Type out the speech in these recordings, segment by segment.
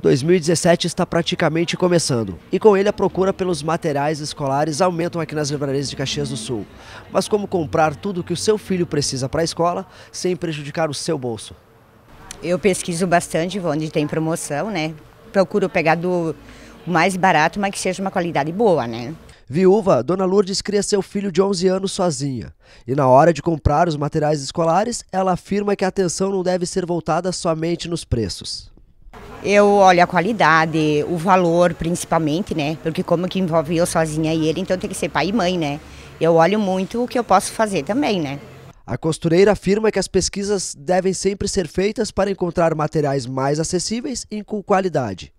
2017 está praticamente começando e com ele a procura pelos materiais escolares aumentam aqui nas livrarias de Caxias do Sul. Mas como comprar tudo o que o seu filho precisa para a escola sem prejudicar o seu bolso? Eu pesquiso bastante onde tem promoção, né? Procuro pegar do mais barato, mas que seja uma qualidade boa, né? Viúva, Dona Lourdes cria seu filho de 11 anos sozinha. E na hora de comprar os materiais escolares, ela afirma que a atenção não deve ser voltada somente nos preços. Eu olho a qualidade, o valor principalmente, né? Porque como que envolve eu sozinha e ele, então tem que ser pai e mãe, né? Eu olho muito o que eu posso fazer também, né? A costureira afirma que as pesquisas devem sempre ser feitas para encontrar materiais mais acessíveis e com qualidade.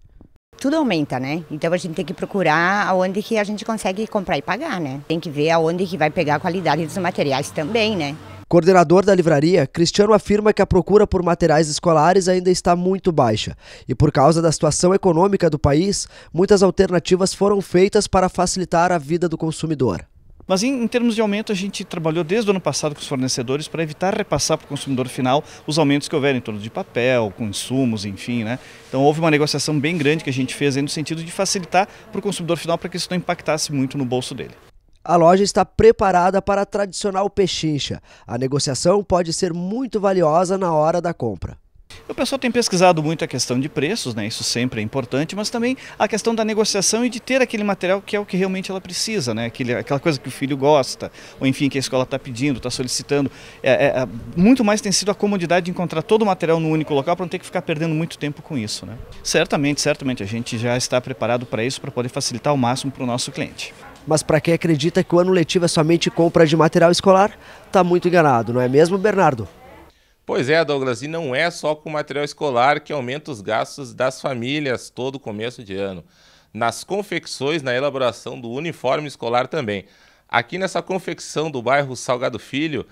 Tudo aumenta, né? Então a gente tem que procurar aonde que a gente consegue comprar e pagar, né? Tem que ver aonde que vai pegar a qualidade dos materiais também, né? Coordenador da livraria, Cristiano afirma que a procura por materiais escolares ainda está muito baixa e, por causa da situação econômica do país, muitas alternativas foram feitas para facilitar a vida do consumidor. Mas em, em, termos de aumento, a gente trabalhou desde o ano passado com os fornecedores para evitar repassar para o consumidor final os aumentos que houveram em torno de papel, com insumos, enfim. Né? Então houve uma negociação bem grande que a gente fez aí, no sentido de facilitar para o consumidor final para que isso não impactasse muito no bolso dele. A loja está preparada para a tradicional pechincha. A negociação pode ser muito valiosa na hora da compra. O pessoal tem pesquisado muito a questão de preços, né? Isso sempre é importante, mas também a questão da negociação e de ter aquele material que é o que realmente ela precisa, né? Aquele, aquela coisa que o filho gosta, ou enfim, que a escola está pedindo, está solicitando. É, é, é, muito mais tem sido a comodidade de encontrar todo o material no único local para não ter que ficar perdendo muito tempo com isso, né? Certamente, certamente, a gente já está preparado para isso, para poder facilitar ao máximo para o nosso cliente. Mas para quem acredita que o ano letivo é somente compra de material escolar, está muito enganado, não é mesmo, Bernardo? Pois é, Douglas, e não é só com material escolar que aumenta os gastos das famílias todo começo de ano. Nas confecções, na elaboração do uniforme escolar também. Aqui nessa confecção do bairro Salgado Filho,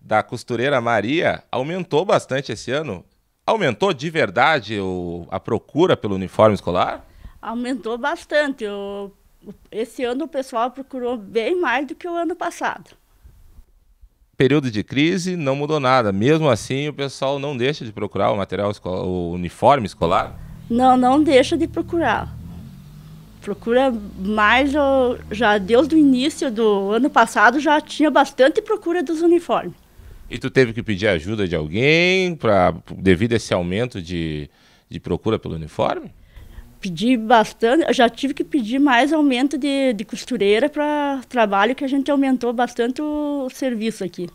da costureira Maria, aumentou bastante esse ano. Aumentou de verdade o, a procura pelo uniforme escolar? Aumentou bastante. O esse ano o pessoal procurou bem mais do que o ano passado. Período de crise não mudou nada. Mesmo assim, o pessoal não deixa de procurar o material, o uniforme escolar? Não, não deixa de procurar. Procura mais, já desde o início do ano passado já tinha bastante procura dos uniformes. E tu teve que pedir ajuda de alguém pra, devido a esse aumento de, de procura pelo uniforme? pedi bastante, eu já tive que pedir mais aumento de, de costureira para trabalho, que a gente aumentou bastante o serviço aqui.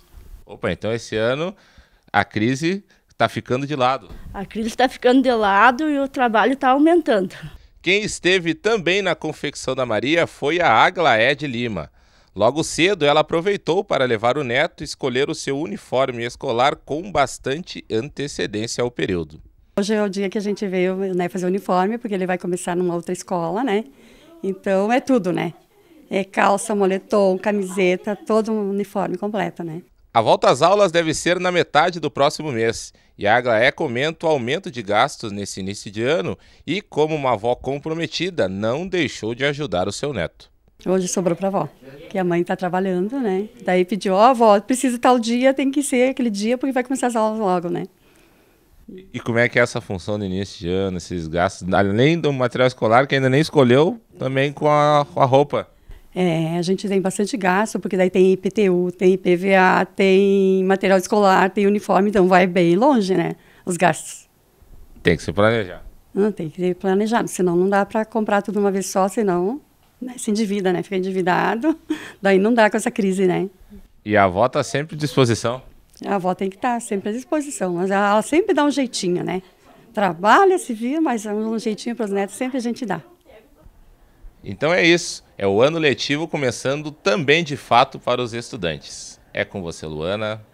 Opa, então esse ano a crise está ficando de lado. A crise está ficando de lado e o trabalho está aumentando. Quem esteve também na confecção da Maria foi a Aglaé de Lima. Logo cedo, ela aproveitou para levar o neto e escolher o seu uniforme escolar com bastante antecedência ao período. Hoje é o dia que a gente veio né, fazer o uniforme, porque ele vai começar numa outra escola, né? Então é tudo, né? É calça, moletom, camiseta, todo um uniforme completo, né? A volta às aulas deve ser na metade do próximo mês. E a Aglaé comenta o aumento de gastos nesse início de ano e, como uma avó comprometida, não deixou de ajudar o seu neto. Hoje sobrou para a avó, que a mãe está trabalhando, né? Daí pediu, ó, oh, avó, precisa tal dia, tem que ser aquele dia, porque vai começar as aulas logo, né? E como é que é essa função no início de ano, esses gastos, além do material escolar que ainda nem escolheu, também com a, com a roupa? É, a gente tem bastante gasto, porque daí tem IPTU, tem IPVA, tem material escolar, tem uniforme, então vai bem longe, né? Os gastos. Tem que se planejar. Não, ah, tem que ser planejado, senão não dá para comprar tudo uma vez só, senão né, se endivida, né? Fica endividado, daí não dá com essa crise, né? E a avó está sempre à disposição. A avó tem que estar tá sempre à disposição, mas ela sempre dá um jeitinho, né? Trabalha, se vira, mas é um jeitinho para os netos sempre a gente dá. Então é isso. É o ano letivo começando também de fato para os estudantes. É com você, Luana.